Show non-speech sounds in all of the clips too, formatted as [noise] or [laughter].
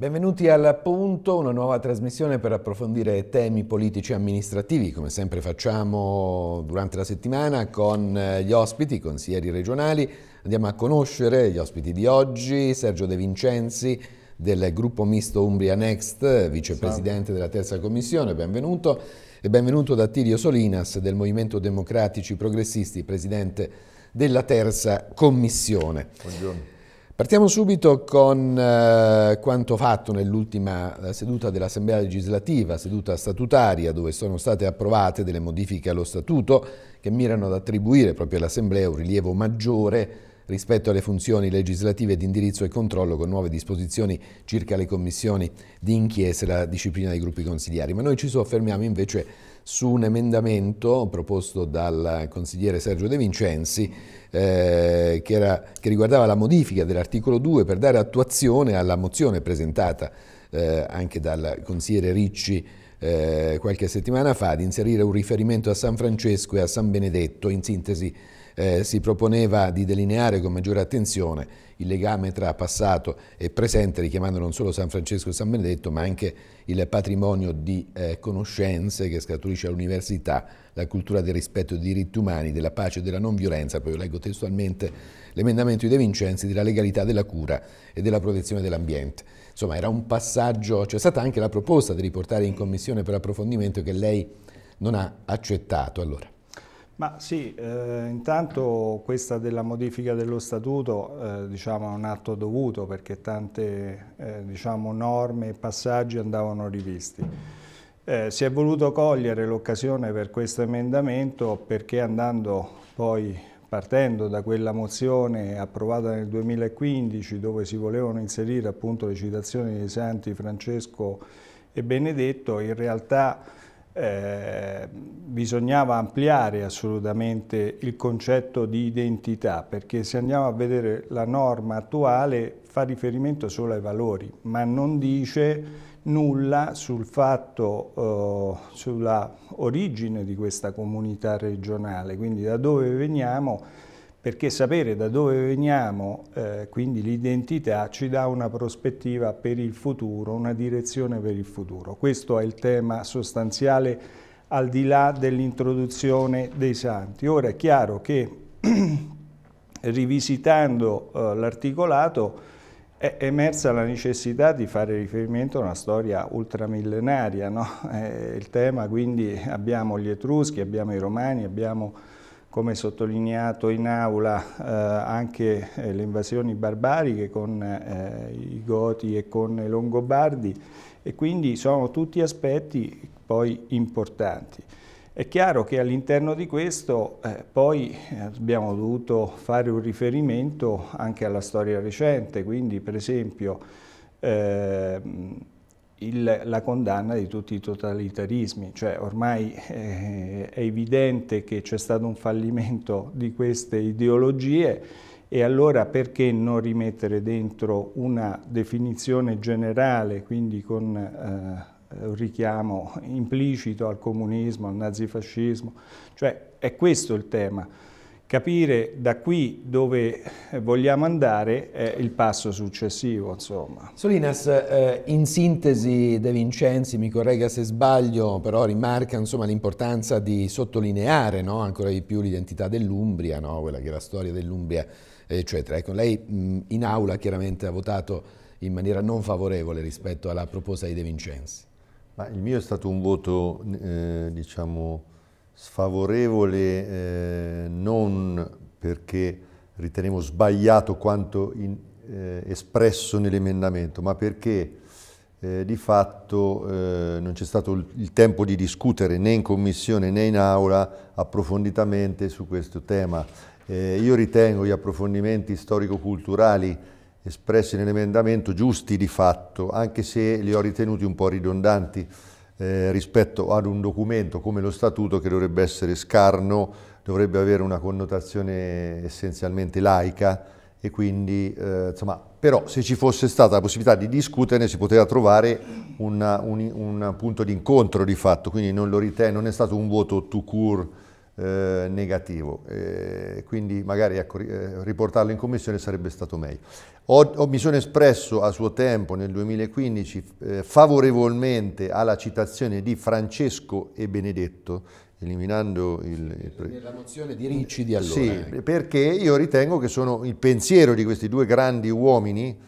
Benvenuti al punto, una nuova trasmissione per approfondire temi politici e amministrativi, come sempre facciamo durante la settimana con eh, gli ospiti, i consiglieri regionali. Andiamo a conoscere gli ospiti di oggi, Sergio De Vincenzi del gruppo misto Umbria Next, vicepresidente della terza commissione, benvenuto. E benvenuto da Tirio Solinas del Movimento Democratici Progressisti, presidente della terza commissione. Buongiorno. Partiamo subito con eh, quanto fatto nell'ultima eh, seduta dell'Assemblea legislativa, seduta statutaria, dove sono state approvate delle modifiche allo Statuto che mirano ad attribuire proprio all'Assemblea un rilievo maggiore rispetto alle funzioni legislative di indirizzo e controllo con nuove disposizioni circa le commissioni di inchiesta e la disciplina dei gruppi consigliari. Ma noi ci soffermiamo invece su un emendamento proposto dal consigliere Sergio De Vincenzi eh, che, era, che, riguardava la modifica dell'articolo 2 per dare attuazione alla mozione presentata eh, anche dal consigliere Ricci eh, qualche settimana fa di inserire un riferimento a San Francesco e a San Benedetto. In sintesi eh, si proponeva di delineare con maggiore attenzione il legame tra passato e presente, richiamando non solo San Francesco e San Benedetto, ma anche il patrimonio di eh, conoscenze che scaturisce all'università, la cultura del rispetto dei diritti umani, della pace e della non violenza. Poi leggo testualmente l'emendamento di De Vincenzi della legalità della cura e della protezione dell'ambiente. Insomma, era un passaggio, c'è stata anche la proposta di riportare in commissione per approfondimento che lei non ha accettato. Allora. Ma sì, eh, intanto questa della modifica dello statuto eh, diciamo, è un atto dovuto perché tante eh, diciamo, norme e passaggi andavano rivisti. Eh, si è voluto cogliere l'occasione per questo emendamento perché andando poi partendo da quella mozione approvata nel 2015 dove si volevano inserire appunto le citazioni dei santi Francesco e Benedetto, in realtà eh, bisognava ampliare assolutamente il concetto di identità perché se andiamo a vedere la norma attuale fa riferimento solo ai valori ma non dice nulla sul fatto, eh, sulla origine di questa comunità regionale, quindi da dove veniamo perché sapere da dove veniamo, eh, quindi l'identità, ci dà una prospettiva per il futuro, una direzione per il futuro. Questo è il tema sostanziale al di là dell'introduzione dei santi. Ora è chiaro che [clears throat] rivisitando eh, l'articolato è emersa la necessità di fare riferimento a una storia ultramillenaria, no? [laughs] il tema quindi abbiamo gli Etruschi, abbiamo i Romani, abbiamo come sottolineato in aula eh, anche eh, le invasioni barbariche con eh, i Goti e con i Longobardi e quindi sono tutti aspetti poi importanti. È chiaro che all'interno di questo eh, poi abbiamo dovuto fare un riferimento anche alla storia recente, quindi per esempio ehm, il, la condanna di tutti i totalitarismi, cioè ormai eh, è evidente che c'è stato un fallimento di queste ideologie e allora perché non rimettere dentro una definizione generale, quindi con eh, un richiamo implicito al comunismo, al nazifascismo, cioè è questo il tema capire da qui dove eh, vogliamo andare è il passo successivo. Insomma. Solinas, eh, in sintesi De Vincenzi, mi corregga se sbaglio, però rimarca l'importanza di sottolineare no, ancora di più l'identità dell'Umbria, no, quella che è la storia dell'Umbria, eccetera. Ecco, lei mh, in aula chiaramente ha votato in maniera non favorevole rispetto alla proposta di De Vincenzi. Ma il mio è stato un voto, eh, diciamo, sfavorevole eh, non perché riteniamo sbagliato quanto in, eh, espresso nell'emendamento, ma perché eh, di fatto eh, non c'è stato il, il tempo di discutere né in commissione né in aula approfonditamente su questo tema. Eh, io ritengo gli approfondimenti storico-culturali espressi nell'emendamento giusti di fatto, anche se li ho ritenuti un po' ridondanti eh, rispetto ad un documento come lo statuto che dovrebbe essere scarno, dovrebbe avere una connotazione essenzialmente laica e quindi eh, insomma, però se ci fosse stata la possibilità di discuterne si poteva trovare una, un, un, punto di incontro di fatto, quindi non, ritengo, non è stato un voto to court eh, negativo, eh, quindi magari ecco, eh, riportarlo in commissione sarebbe stato meglio. Ho, ho, mi sono espresso a suo tempo nel 2015 eh, favorevolmente alla citazione di Francesco e Benedetto, eliminando il, il la mozione di Ricci di allora. Sì, ecco. perché io ritengo che sono il pensiero di questi due grandi uomini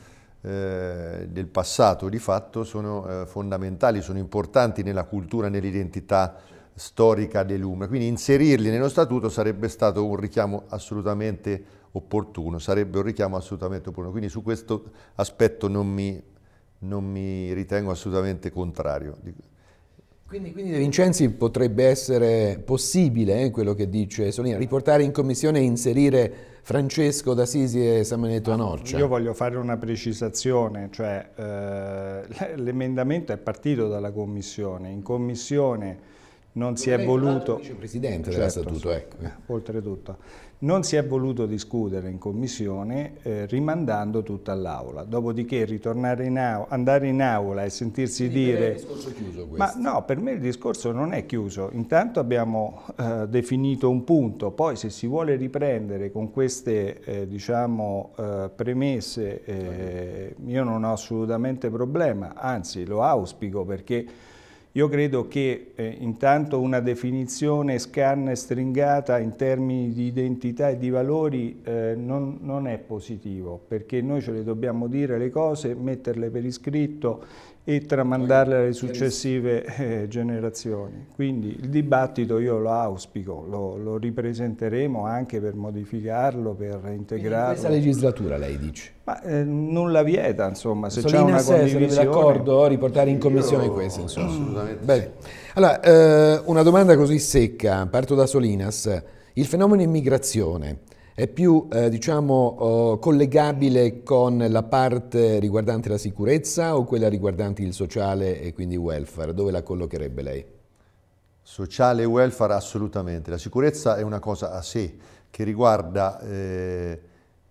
eh, del passato di fatto sono eh, fondamentali, sono importanti nella cultura, nell'identità storica dei Lume. Quindi inserirli nello statuto sarebbe stato un richiamo assolutamente opportuno, sarebbe un richiamo assolutamente opportuno. Quindi su questo aspetto non mi, non mi ritengo assolutamente contrario. Quindi, quindi, De Vincenzi potrebbe essere possibile, eh, quello che dice Solina, riportare in commissione e inserire Francesco d'Asisi e Samanetto Anorcia? Io voglio fare una precisazione, cioè eh, [laughs] l'emendamento è partito dalla commissione, in commissione non si è voluto... Vicepresidente certo, Statuto, ecco. Eh. Oltretutto. Non si è voluto discutere in Commissione eh, rimandando tutta all'Aula, dopodiché ritornare in aula, andare in Aula e sentirsi Quindi dire... Per il discorso chiuso questo. Ma no, per me il discorso non è chiuso. Intanto abbiamo eh, definito un punto, poi se si vuole riprendere con queste eh, diciamo, eh, premesse eh, io non ho assolutamente problema, anzi lo auspico perché io credo che eh, intanto una definizione scanna e stringata in termini di identità e di valori eh, non, non, è positivo, perché noi ce le dobbiamo dire le cose, metterle per iscritto e tramandarle alle successive eh, generazioni. Quindi il dibattito io lo auspico, lo, lo ripresenteremo anche per modificarlo, per integrarlo. In questa legislatura lei dice? Ma eh, nulla vieta, insomma, se c'è una sé, condivisione. d'accordo riportare in commissione io... questo, insomma. Mm. Assolutamente. Bene. Allora, eh, una domanda così secca, parto da Solinas. Il fenomeno immigrazione è più eh, diciamo, eh, collegabile con la parte riguardante la sicurezza o quella riguardante il sociale e quindi il welfare? Dove la collocherebbe lei? Sociale e welfare assolutamente. La sicurezza è una cosa a sé che riguarda eh,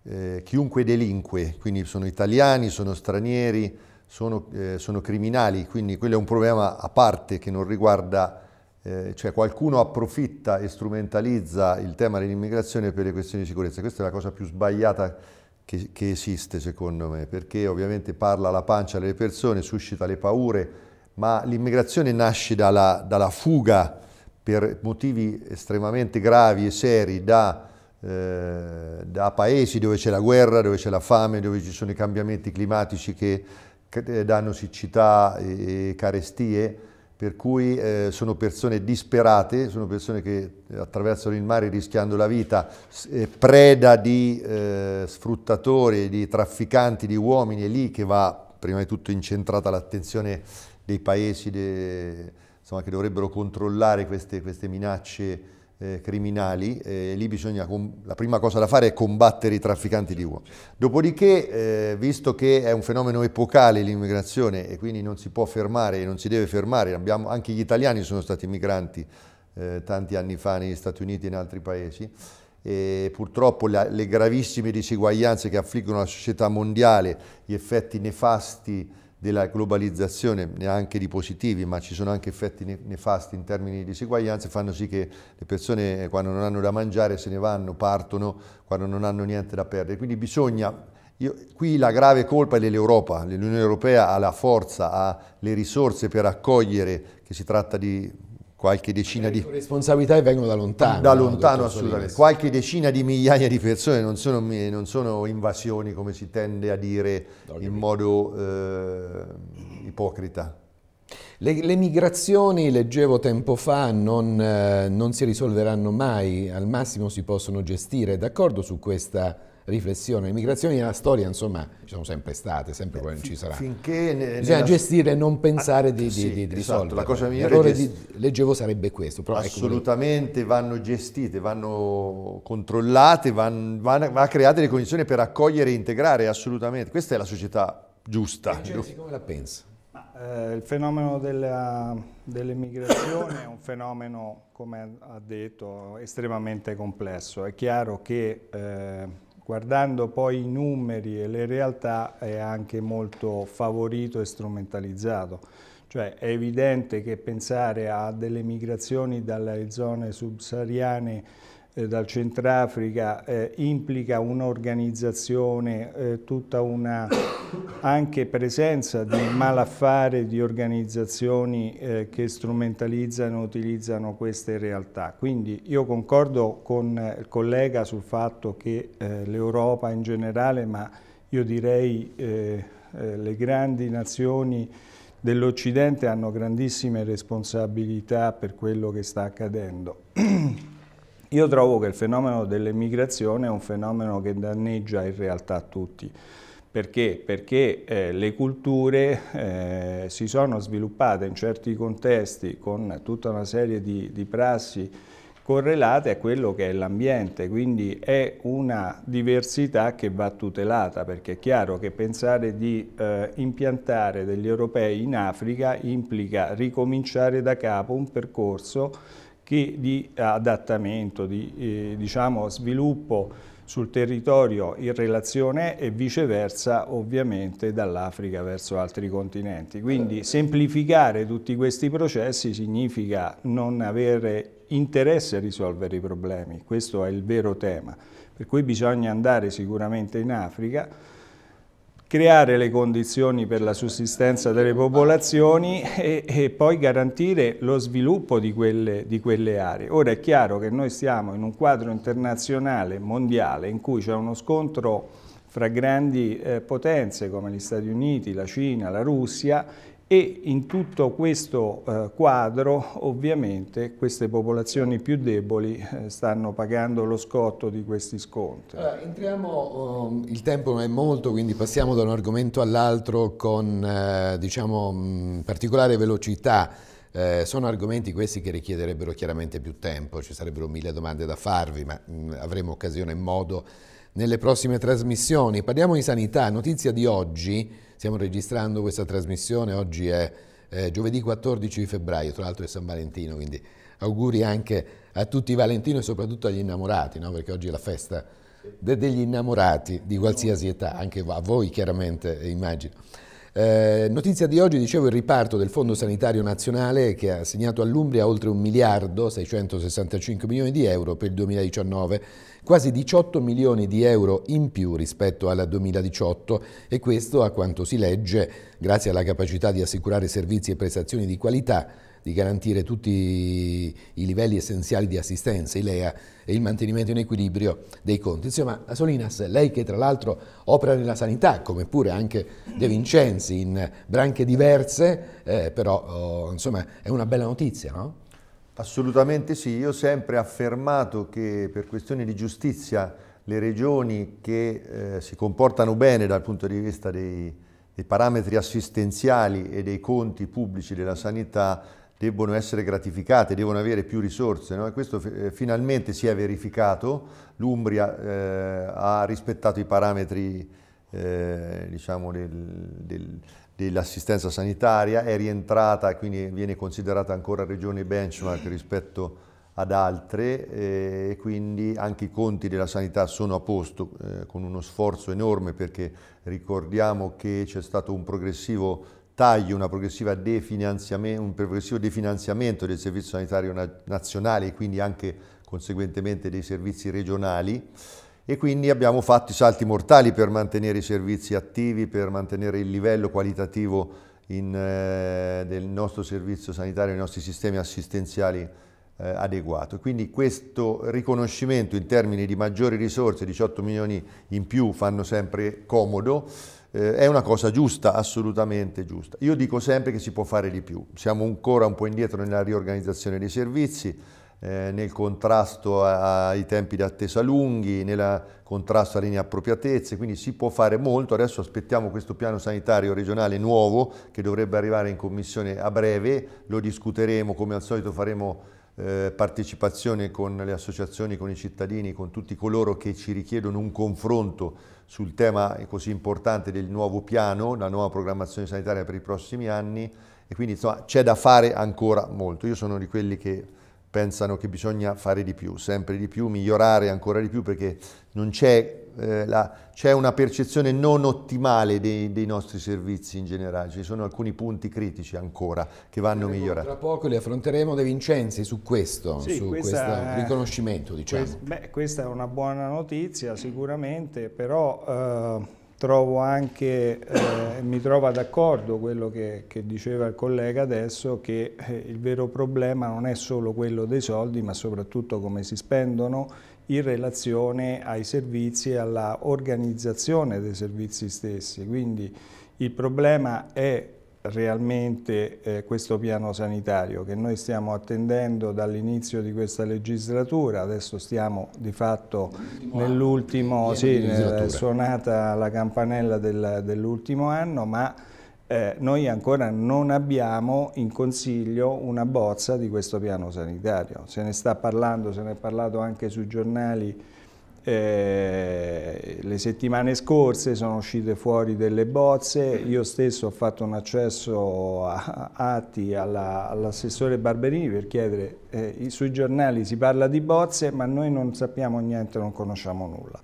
eh chiunque delinque, quindi sono italiani, sono stranieri, sono, eh, sono criminali, quindi quello è un problema a parte che non riguarda eh, cioè qualcuno approfitta e strumentalizza il tema dell'immigrazione per le questioni di sicurezza. Questa è la cosa più sbagliata che, che esiste secondo me, perché ovviamente parla alla pancia delle persone, suscita le paure, ma l'immigrazione nasce dalla, dalla fuga per motivi estremamente gravi e seri da eh, da paesi dove c'è la guerra, dove c'è la fame, dove ci sono i cambiamenti climatici che danno siccità e carestie per cui eh, sono persone disperate, sono persone che attraversano il mare rischiando la vita, eh, preda di eh, sfruttatori, di trafficanti, di uomini, è lì che va prima di tutto incentrata l'attenzione dei paesi de, insomma, che dovrebbero controllare queste, queste minacce eh, criminali eh, e lì bisogna, la prima cosa da fare è combattere i trafficanti di uomini. Dopodiché, eh, visto che è un fenomeno epocale l'immigrazione e quindi non si può fermare e non si deve fermare, abbiamo, anche gli italiani sono stati migranti eh, tanti anni fa negli Stati Uniti e in altri paesi, e purtroppo la, le gravissime diseguaglianze che affliggono la società mondiale, gli effetti nefasti della globalizzazione, neanche di positivi, ma ci sono anche effetti nefasti in termini di diseguaglianze, fanno sì che le persone eh, quando non hanno da mangiare se ne vanno, partono, quando non hanno niente da perdere. Quindi bisogna io, qui la grave colpa è dell'Europa, l'Unione Europea ha la forza, ha le risorse per accogliere, che si tratta di qualche decina le di... Le responsabilità vengono da lontano. Da lontano, no, assolutamente. Qualche decina di migliaia di persone, non sono, non sono invasioni come si tende a dire in modo eh, ipocrita. Le, le, migrazioni, leggevo tempo fa, non, eh, non si risolveranno mai, al massimo si possono gestire. D'accordo su questa riflessione. Le migrazioni nella storia, insomma, ci sono sempre state, sempre poi eh, ci sarà. Finché Bisogna nella... gestire e non pensare ah, di, di, sì, di, di esatto, La cosa migliore L'errore gest... di, leggevo sarebbe questo. Ecco, assolutamente, ecco... vanno gestite, vanno controllate, vanno, vanno, vanno create le condizioni per accogliere e integrare, assolutamente. Questa è la società giusta. Genesi, come la pensa? Eh, il fenomeno della, dell'immigrazione è un fenomeno, come ha detto, estremamente complesso. È chiaro che... Eh, guardando poi i numeri e le realtà è anche molto favorito e strumentalizzato. Cioè è evidente che pensare a delle migrazioni dalle zone subsahariane eh, dal Centrafrica eh, implica un'organizzazione, eh, tutta una anche presenza di malaffare di organizzazioni eh, che strumentalizzano e utilizzano queste realtà. Quindi io concordo con il collega sul fatto che eh, l'Europa in generale, ma io direi eh, le grandi nazioni dell'Occidente hanno grandissime responsabilità per quello che sta accadendo. [clears throat] Io trovo che il fenomeno dell'emigrazione è un fenomeno che danneggia in realtà tutti. Perché? Perché eh, le culture eh, si sono sviluppate in certi contesti con tutta una serie di, di prassi correlate a quello che è l'ambiente, quindi è una diversità che va tutelata, perché è chiaro che pensare di eh, impiantare degli europei in Africa implica ricominciare da capo un percorso che di adattamento, di eh, diciamo, sviluppo sul territorio in relazione e viceversa ovviamente dall'Africa verso altri continenti. Quindi semplificare tutti questi processi significa non avere interesse a risolvere i problemi, questo è il vero tema, per cui bisogna andare sicuramente in Africa creare le condizioni per la sussistenza delle popolazioni e, e poi garantire lo sviluppo di quelle, di quelle, aree. Ora è chiaro che noi siamo in un quadro internazionale, mondiale, in cui c'è uno scontro fra grandi eh, potenze come gli Stati Uniti, la Cina, la Russia e in tutto questo eh, quadro ovviamente queste popolazioni più deboli eh, stanno pagando lo scotto di questi scontri. Allora, entriamo, um, il tempo non è molto quindi passiamo da un argomento all'altro con eh, diciamo, mh, particolare velocità. Eh, sono argomenti questi che richiederebbero chiaramente più tempo, ci sarebbero mille domande da farvi ma mh, avremo occasione e modo nelle prossime trasmissioni. Parliamo di sanità, notizia di oggi Stiamo registrando questa trasmissione, oggi è eh, giovedì 14 febbraio, tra l'altro è San Valentino, quindi auguri anche a tutti i Valentino e soprattutto agli innamorati, no? perché oggi è la festa de degli innamorati di qualsiasi età, anche a voi chiaramente eh, immagino. Eh, notizia di oggi, dicevo, il riparto del Fondo Sanitario Nazionale che ha assegnato all'Umbria oltre 1 miliardo 665 milioni di euro per il 2019 quasi 18 milioni di euro in più rispetto al 2018 e questo, a quanto si legge, grazie alla capacità di assicurare servizi e prestazioni di qualità, di garantire tutti i livelli essenziali di assistenza, i LEA, e il mantenimento in equilibrio dei conti. Insomma, la Solinas, lei che tra l'altro opera nella sanità, come pure anche De Vincenzi, in branche diverse, eh, però oh, insomma è una bella notizia, no? Assolutamente sì, io ho sempre affermato che per questioni di giustizia le regioni che eh, si comportano bene dal punto di vista dei, dei parametri assistenziali e dei conti pubblici della sanità debbono essere gratificate, devono avere più risorse. No? questo eh, finalmente si è verificato, l'Umbria eh, ha rispettato i parametri eh, diciamo del, del, dell'assistenza sanitaria, è rientrata quindi viene considerata ancora regione benchmark rispetto ad altre eh, e quindi anche i conti della sanità sono a posto eh, con uno sforzo enorme perché ricordiamo che c'è stato un progressivo taglio, un progressivo definanziamento del servizio sanitario nazionale e quindi anche conseguentemente dei servizi regionali e quindi abbiamo fatto i salti mortali per mantenere i servizi attivi, per mantenere il livello qualitativo in, eh, del nostro servizio sanitario, dei nostri sistemi assistenziali eh, adeguato. Quindi questo riconoscimento in termini di maggiori risorse, 18 milioni in più fanno sempre comodo, eh, è una cosa giusta, assolutamente giusta. Io dico sempre che si può fare di più, siamo ancora un po' indietro nella riorganizzazione dei servizi, eh, nel contrasto ai tempi di attesa lunghi, nel contrasto alle inappropriatezze, quindi si può fare molto. Adesso aspettiamo questo piano sanitario regionale nuovo che dovrebbe arrivare in commissione a breve, lo discuteremo come al solito faremo eh, partecipazione con le associazioni, con i cittadini, con tutti coloro che ci richiedono un confronto sul tema così importante del nuovo piano, la nuova programmazione sanitaria per i prossimi anni e quindi c'è da fare ancora molto. Io sono di quelli che pensano che bisogna fare di più, sempre di più, migliorare ancora di più perché c'è, eh, una percezione non ottimale dei, dei, nostri servizi in generale, ci sono alcuni punti critici ancora che vanno Vedremo migliorati. Tra poco li affronteremo De Vincenzi su questo, sì, su questo riconoscimento diciamo. Quest, beh, questa è una buona notizia sicuramente, però... Eh, trovo anche, eh, mi trovo d'accordo quello che, che, diceva il collega adesso, che eh, il vero problema non è solo quello dei soldi, ma soprattutto come si spendono in relazione ai servizi e alla organizzazione dei servizi stessi. Quindi il problema è realmente eh, questo piano sanitario che noi stiamo attendendo dall'inizio di questa legislatura, adesso stiamo di fatto nell'ultimo, sì, nel, eh, suonata la campanella del, dell'ultimo anno, ma eh, noi ancora non abbiamo in consiglio una bozza di questo piano sanitario. Se ne sta parlando, se ne è parlato anche sui giornali eh, le settimane scorse sono uscite fuori delle bozze, io stesso ho fatto un accesso a, atti all'assessore all Barberini per chiedere, eh, sui giornali si parla di bozze ma noi non sappiamo niente, non conosciamo nulla.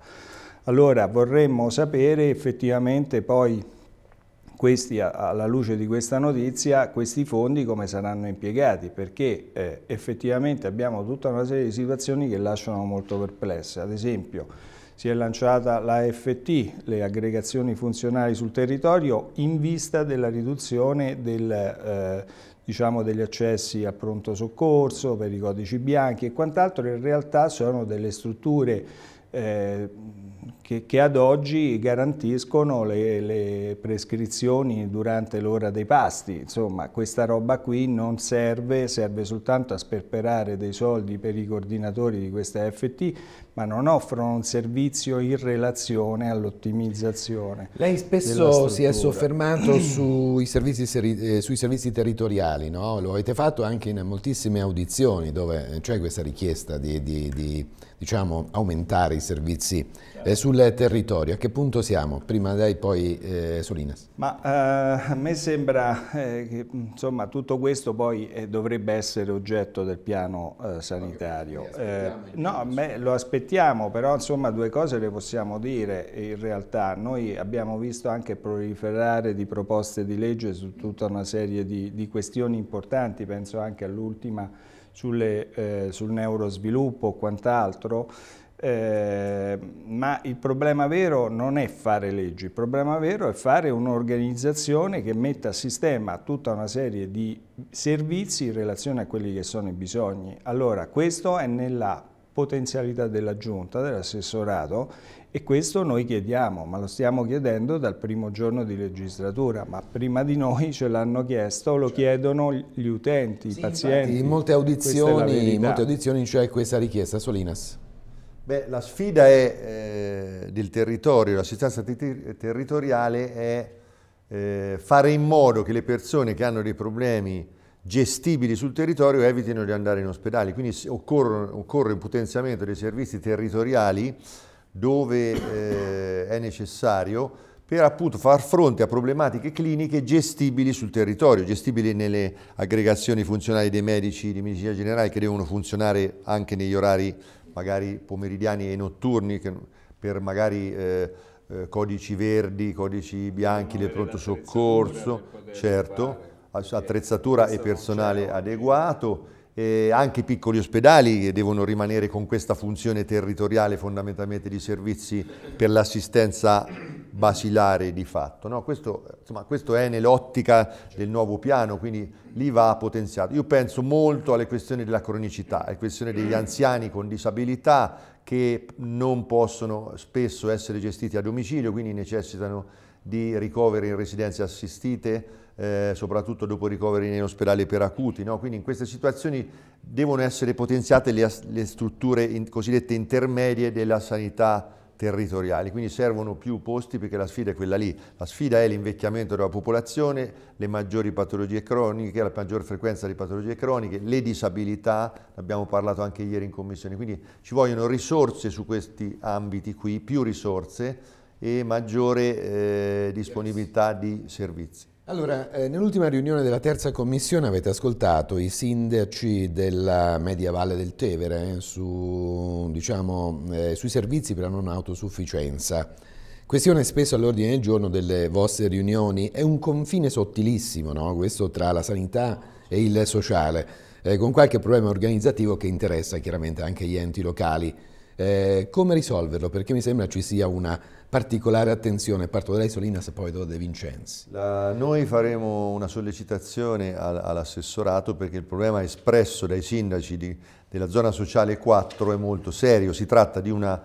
Allora vorremmo sapere effettivamente poi questi, alla luce di questa notizia, questi fondi come saranno impiegati, perché eh, effettivamente abbiamo tutta una serie di situazioni che lasciano molto perplesse. Ad esempio, si è lanciata l'AFT, le aggregazioni funzionali sul territorio, in vista della riduzione del, eh, diciamo degli accessi a pronto soccorso, per i codici bianchi e quant'altro, in realtà sono delle strutture eh, che, che ad oggi garantiscono le, le prescrizioni durante l'ora dei pasti. Insomma, questa roba qui non serve, serve soltanto a sperperare dei soldi per i coordinatori di questa FT, ma non offrono un servizio in relazione all'ottimizzazione. Lei spesso si è soffermato [clears throat] sui servizi, eh, sui servizi territoriali, no? lo avete fatto anche in moltissime audizioni dove eh, c'è questa richiesta di, di, di diciamo, aumentare i servizi eh, sulla sul territorio. A che punto siamo? Prima lei, poi eh, Solinas. Ma eh, a me sembra eh, che insomma, tutto questo poi eh, dovrebbe essere oggetto del piano eh, sanitario. Eh, no, beh, lo aspettiamo, però insomma due cose le possiamo dire. In realtà noi abbiamo visto anche proliferare di proposte di legge su tutta una serie di, di questioni importanti, penso anche all'ultima sul neurosviluppo o quant'altro eh, ma il problema vero non è fare leggi, il problema vero è fare un'organizzazione che metta a sistema tutta una serie di servizi in relazione a quelli che sono i bisogni. Allora, questo è nella potenzialità della giunta, dell'assessorato e questo noi chiediamo, ma lo stiamo chiedendo dal primo giorno di legislatura, ma prima di noi ce l'hanno chiesto, lo certo. chiedono gli utenti, sì, i pazienti. In molte audizioni, in molte audizioni c'è cioè questa richiesta, Solinas. Beh, la sfida è, eh, del territorio, l'assistenza ter territoriale è eh, fare in modo che le persone che hanno dei problemi gestibili sul territorio evitino di andare in ospedale, quindi occorre, occorre un potenziamento dei servizi territoriali dove eh, è necessario per appunto far fronte a problematiche cliniche gestibili sul territorio, gestibili nelle aggregazioni funzionali dei medici di medicina generale che devono funzionare anche negli orari magari pomeridiani e notturni, che, per magari eh, eh, codici verdi, codici bianchi del pronto soccorso, certo, attrezzatura e personale adeguato, e anche i piccoli ospedali che devono rimanere con questa funzione territoriale fondamentalmente di servizi per l'assistenza basilare di fatto. No? Questo, insomma, questo, è nell'ottica del nuovo piano, quindi lì va potenziato. Io penso molto alle questioni della cronicità, alle questioni degli anziani con disabilità che non possono spesso essere gestiti a domicilio, quindi necessitano di ricoveri in residenze assistite, eh, soprattutto dopo ricoveri in ospedale per acuti. No? Quindi in queste situazioni devono essere potenziate le, le strutture in, cosiddette intermedie della sanità territoriali, quindi servono più posti perché la sfida è quella lì, la sfida è l'invecchiamento della popolazione, le maggiori patologie croniche, la maggior frequenza di patologie croniche, le disabilità, abbiamo parlato anche ieri in commissione, quindi ci vogliono risorse su questi ambiti qui, più risorse e maggiore eh, disponibilità di servizi. Allora, eh, nell'ultima riunione della terza commissione avete ascoltato i sindaci della media valle del Tevere eh, su, diciamo, eh, sui servizi per la non autosufficienza. Questione spesso all'ordine del giorno delle vostre riunioni, è un confine sottilissimo no? questo tra la sanità e il sociale, eh, con qualche problema organizzativo che interessa chiaramente anche gli enti locali. Eh, come risolverlo? Perché mi sembra ci sia una particolare attenzione. Parto da lei Solinas e poi da De Vincenzi. La, noi faremo una sollecitazione all'assessorato perché il problema espresso dai sindaci di, della zona sociale 4 è molto serio. Si tratta di una,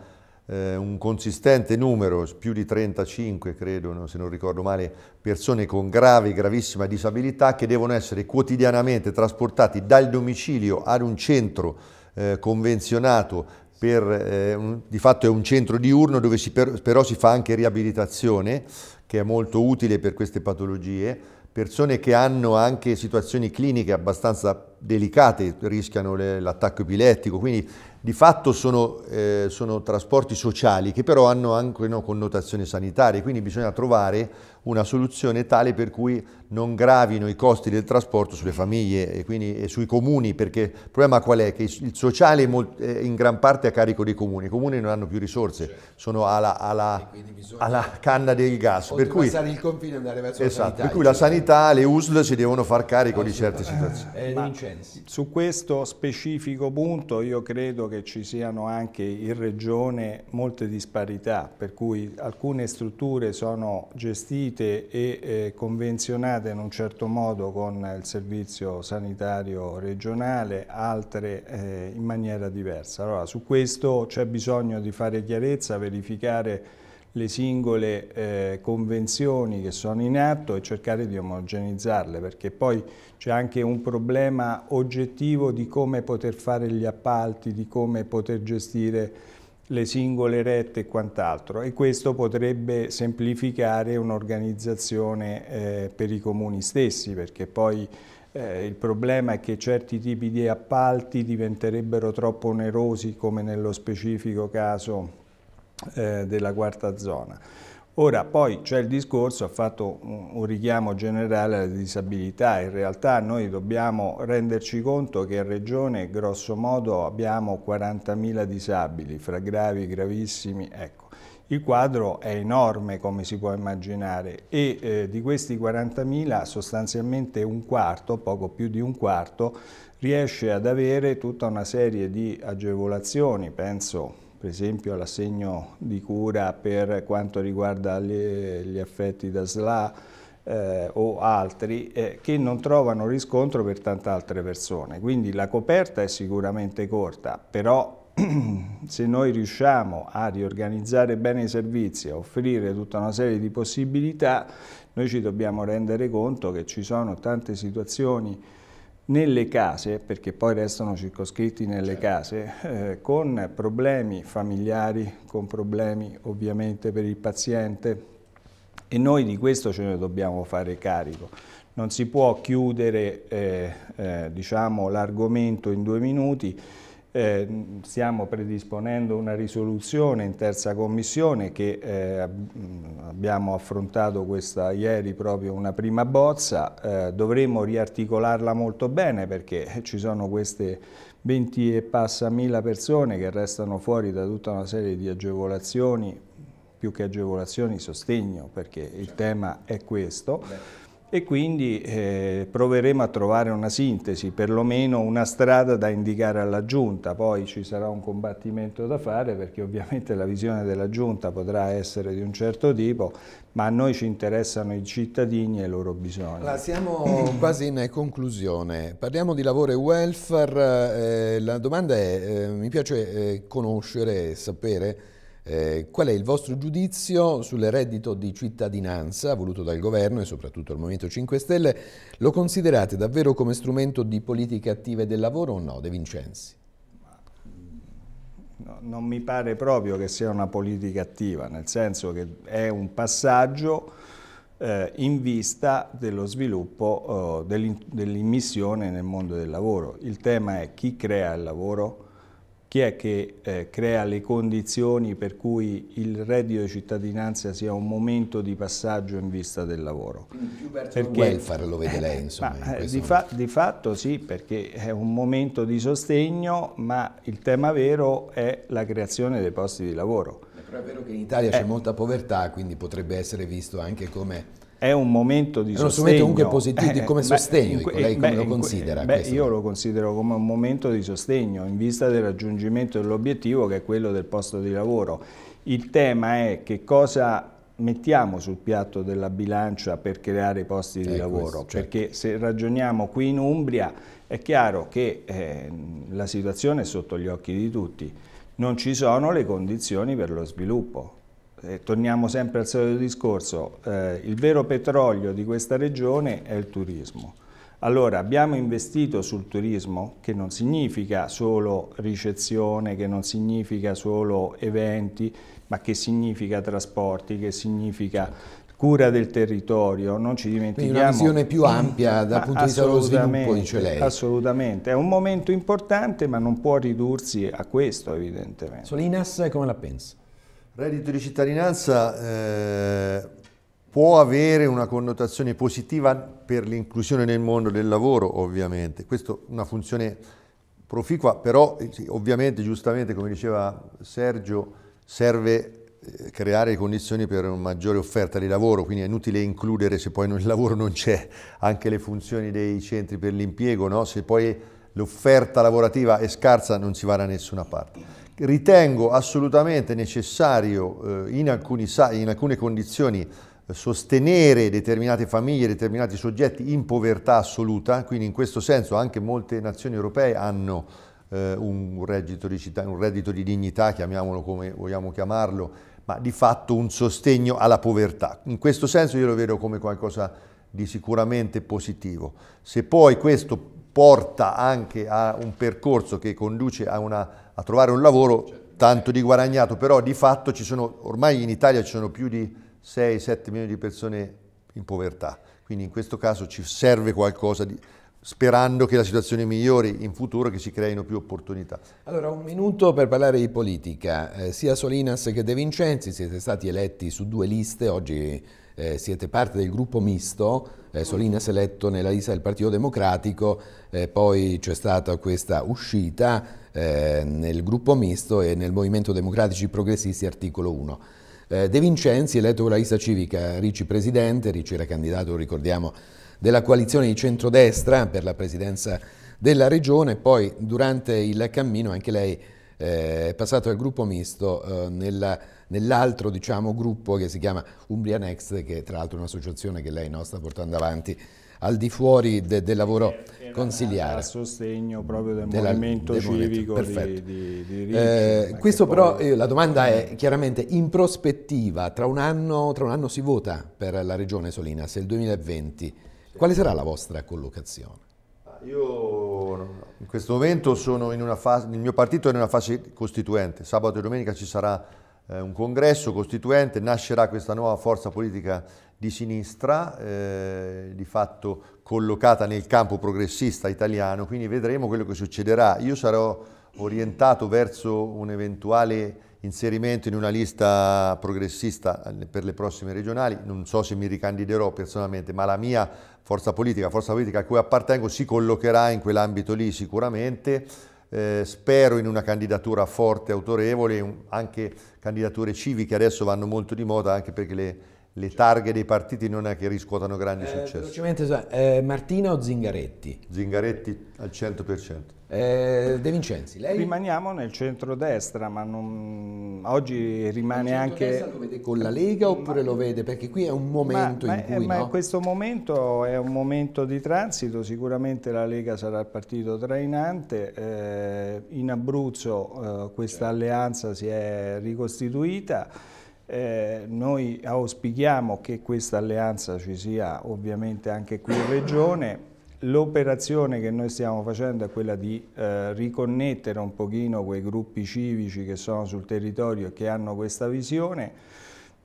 eh, un consistente numero, più di 35 credo, se non ricordo male, persone con grave, gravissima disabilità che devono essere quotidianamente trasportati dal domicilio ad un centro eh, convenzionato per, eh, un, di fatto è un centro diurno dove si per, però si fa anche riabilitazione, che è molto utile per queste patologie. Persone che hanno anche situazioni cliniche abbastanza delicate, rischiano l'attacco epilettico, quindi di fatto sono, eh, sono trasporti sociali che però hanno anche no, connotazioni sanitarie, quindi bisogna trovare una soluzione tale per cui non gravino i costi del trasporto sulle famiglie e quindi e sui comuni, perché il problema qual è? Che il sociale è in gran parte a carico dei comuni, i comuni non hanno più risorse, certo. sono alla, alla, alla, canna del gas. Per cui, il confine andare verso esatto, sanità, per cui la sanità, le USL si devono far carico di certe situazioni. Eh, su questo specifico punto io credo che ci siano anche in regione molte disparità, per cui alcune strutture sono gestite gestite e eh, convenzionate in un certo modo con il servizio sanitario regionale, altre eh, in maniera diversa. Allora, su questo c'è bisogno di fare chiarezza, verificare le singole eh, convenzioni che sono in atto e cercare di omogenizzarle perché poi c'è anche un problema oggettivo di come poter fare gli appalti, di come poter gestire le singole rette e quant'altro e questo potrebbe semplificare un'organizzazione eh, per i comuni stessi perché poi eh, il problema è che certi tipi di appalti diventerebbero troppo onerosi come nello specifico caso eh, della quarta zona. Ora poi c'è il discorso, ha fatto un richiamo generale alla disabilità, in realtà noi dobbiamo renderci conto che in Regione grosso modo abbiamo 40.000 disabili, fra gravi, gravissimi, ecco. Il quadro è enorme come si può immaginare e eh, di questi 40.000 sostanzialmente un quarto, poco più di un quarto, riesce ad avere tutta una serie di agevolazioni, penso per esempio all'assegno di cura per quanto riguarda le, gli affetti da SLA eh, o altri, eh, che non trovano riscontro per tante altre persone. Quindi la coperta è sicuramente corta, però [clears throat] se noi riusciamo a riorganizzare bene i servizi, a offrire tutta una serie di possibilità, noi ci dobbiamo rendere conto che ci sono tante situazioni nelle case, perché poi restano circoscritti nelle certo. case, eh, con problemi familiari, con problemi ovviamente per il paziente e noi di questo ce ne dobbiamo fare carico. Non si può chiudere eh, eh, diciamo, l'argomento in due minuti eh, stiamo predisponendo una risoluzione in terza commissione che eh, mm, abbiamo affrontato questa ieri proprio una prima bozza, eh, dovremmo riarticolarla molto bene perché eh, ci sono queste 20 e passa mila persone che restano fuori da tutta una serie di agevolazioni, più che agevolazioni sostegno perché il certo. tema è questo. Beh e quindi eh, proveremo a trovare una sintesi, perlomeno una strada da indicare alla Giunta, poi ci sarà un combattimento da fare perché ovviamente la visione della Giunta potrà essere di un certo tipo, ma a noi ci interessano i cittadini e i loro bisogni. Allora, siamo [clears throat] quasi in conclusione, parliamo di lavoro e welfare, eh, la domanda è, eh, mi piace eh, conoscere e sapere eh, qual è il vostro giudizio sul reddito di cittadinanza voluto dal governo e soprattutto dal Movimento 5 Stelle? Lo considerate davvero come strumento di politiche attive del lavoro o no, De Vincenzi? No, non mi pare proprio che sia una politica attiva, nel senso che è un passaggio eh, in vista dello sviluppo eh, dell'immissione nel mondo del lavoro. Il tema è chi crea il lavoro, chi è che eh, crea le condizioni per cui il reddito di cittadinanza sia un momento di passaggio in vista del lavoro. Più verso perché, il welfare lo vede lei insomma. Ma, in eh, di, fa di, fatto sì, perché è un momento di sostegno, ma il tema vero è la creazione dei posti di lavoro. Però è vero che in Italia eh. c'è molta povertà, quindi potrebbe essere visto anche come è un momento di è uno sostegno. comunque positivo, [laughs] eh, come eh, beh, sostegno, in, lei come beh, lo considera? Beh, io lo considero come un momento di sostegno in vista del raggiungimento dell'obiettivo che è quello del posto di lavoro. Il tema è che cosa mettiamo sul piatto della bilancia per creare posti di eh, lavoro, questo, certo. perché se ragioniamo qui in Umbria è chiaro che eh, la situazione è sotto gli occhi di tutti, non ci sono le condizioni per lo sviluppo eh, torniamo sempre al solito discorso, eh, il vero petrolio di questa regione è il turismo. Allora, abbiamo investito sul turismo, che non significa solo ricezione, che non significa solo eventi, ma che significa trasporti, che significa cura del territorio, non ci dimentichiamo. Quindi una visione più mm, ampia dal punto di vista dello sviluppo, dice lei. Assolutamente, è un momento importante ma non può ridursi a questo evidentemente. Solinas come la pensa? Reddito di cittadinanza eh, può avere una connotazione positiva per l'inclusione nel mondo del lavoro, ovviamente. Questa è una funzione proficua, però eh, ovviamente, giustamente, come diceva Sergio, serve eh, creare condizioni per una maggiore offerta di lavoro, quindi è inutile includere se poi il lavoro non c'è anche le funzioni dei centri per l'impiego, no? se poi l'offerta lavorativa è scarsa non si va da nessuna parte. Ritengo assolutamente necessario eh, in, alcuni, in, alcune condizioni eh, sostenere determinate famiglie, determinati soggetti in povertà assoluta, quindi in questo senso anche molte nazioni europee hanno eh, un, reddito di città, un reddito di dignità, chiamiamolo come vogliamo chiamarlo, ma di fatto un sostegno alla povertà. In questo senso io lo vedo come qualcosa di sicuramente positivo. Se poi questo porta anche a un percorso che conduce a, una, a trovare un lavoro tanto di guadagnato, però di fatto ci sono, ormai in Italia ci sono più di 6-7 milioni di persone in povertà, quindi in questo caso ci serve qualcosa di, sperando che la situazione migliori in futuro e che si creino più opportunità. Allora, un minuto per parlare di politica. Eh, sia Solinas che De Vincenzi siete stati eletti su due liste, oggi eh, siete parte del gruppo misto, eh, è eletto nella lista del Partito Democratico, eh, poi c'è stata questa uscita eh, nel gruppo misto e nel Movimento Democratici Progressisti articolo 1. Eh, De Vincenzi, eletto con la lista civica, Ricci presidente, Ricci era candidato, ricordiamo, della coalizione di centrodestra per la presidenza della regione, poi durante il cammino anche lei eh, è passato al gruppo misto eh, nella, nell'altro diciamo, gruppo che si chiama Umbria Next, che tra l'altro è un'associazione che lei no, sta portando avanti al di fuori de, del lavoro era, consiliare. A sostegno proprio del della, movimento del civico di, di, di eh, Ricci, eh, Questo però, poi... la domanda è chiaramente in prospettiva, tra un, anno, tra un anno si vota per la Regione Solinas, il 2020, quale sarà la vostra collocazione? Ah, io lavono. In questo momento in fase, il mio partito è in una fase costituente, sabato e domenica ci sarà eh, un congresso costituente, nascerà questa nuova forza politica di sinistra, eh, di fatto collocata nel campo progressista italiano, quindi vedremo quello che succederà. Io sarò orientato verso un eventuale inserimento in una lista progressista eh, per le prossime regionali, non so se mi ricandiderò personalmente, ma la mia forza politica, forza politica a cui appartengo, si collocherà in quell'ambito lì sicuramente. Eh, spero in una candidatura forte, autorevole, anche candidature civiche adesso vanno molto di moda anche perché le le cioè targhe dei partiti non è che riscuotano grandi eh, successi. Velocemente, eh, Martina o Zingaretti? Zingaretti al 100%. Eh, De Vincenzi, lei? Rimaniamo nel centro-destra, ma non... oggi rimane anche... lo vede con la Lega oppure ma... lo vede? Perché qui è un momento ma, in ma, cui... Ma no? questo momento è un momento di transito, sicuramente la Lega sarà il partito trainante, eh, in Abruzzo eh, questa certo. alleanza si è ricostituita, eh, noi auspichiamo che questa alleanza ci sia ovviamente anche qui in Regione. L'operazione che noi stiamo facendo è quella di eh, riconnettere un pochino quei gruppi civici che sono sul territorio e che hanno questa visione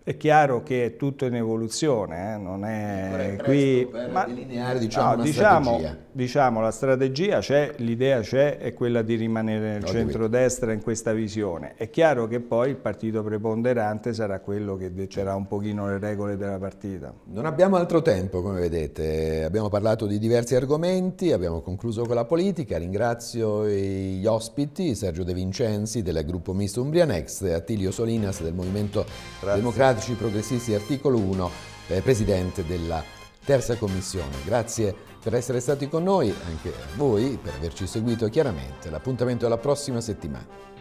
è chiaro che è tutto in evoluzione, eh? non è, è qui... Per ma, delineare diciamo, no, diciamo, strategia. diciamo la strategia c'è, l'idea c'è, è quella di rimanere nel no, centrodestra in questa visione. È chiaro che poi il partito preponderante sarà quello che decerà un pochino le regole della partita. Non abbiamo altro tempo, come vedete. Abbiamo parlato di diversi argomenti, abbiamo concluso con la politica. Ringrazio gli ospiti, Sergio De Vincenzi del gruppo Misto Umbria Next, e Attilio Solinas del Movimento Grazie. Democratico Democratici Progressisti, articolo 1, eh, Presidente della Terza Commissione. Grazie per essere stati con noi, anche a voi, per averci seguito chiaramente. L'appuntamento è la prossima settimana.